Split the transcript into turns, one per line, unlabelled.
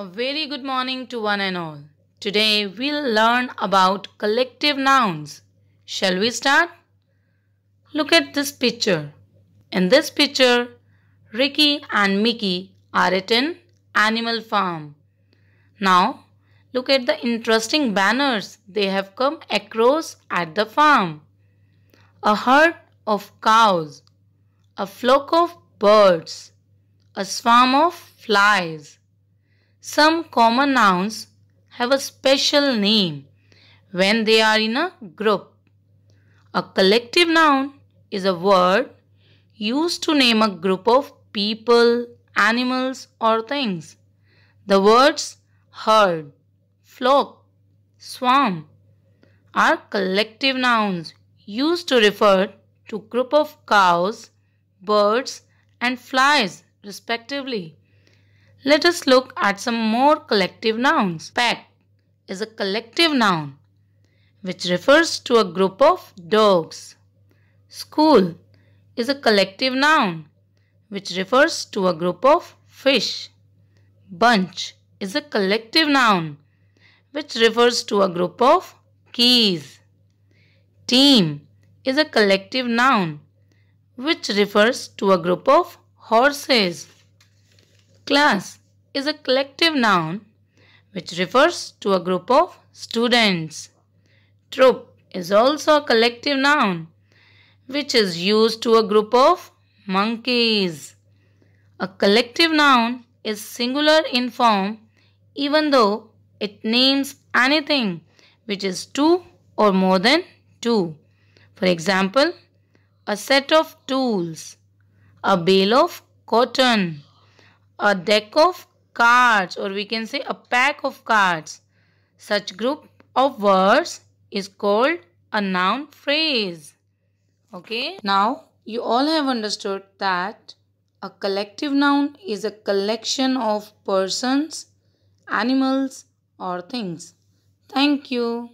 A very good morning to one and all. Today we'll learn about collective nouns. Shall we start? Look at this picture. In this picture, Ricky and Mickey are at an animal farm. Now, look at the interesting banners they have come across at the farm. A herd of cows, a flock of birds, a swarm of flies, some common nouns have a special name when they are in a group. A collective noun is a word used to name a group of people, animals or things. The words herd, flock, swarm are collective nouns used to refer to group of cows, birds and flies respectively. Let us look at some more collective nouns. Pack is a collective noun which refers to a group of dogs. School is a collective noun which refers to a group of fish. Bunch is a collective noun which refers to a group of keys. Team is a collective noun which refers to a group of horses. Class is a collective noun which refers to a group of students. Troop is also a collective noun which is used to a group of monkeys. A collective noun is singular in form even though it names anything which is two or more than two. For example, a set of tools, a bale of cotton a deck of cards or we can say a pack of cards. Such group of words is called a noun phrase. Okay. Now you all have understood that a collective noun is a collection of persons, animals or things. Thank you.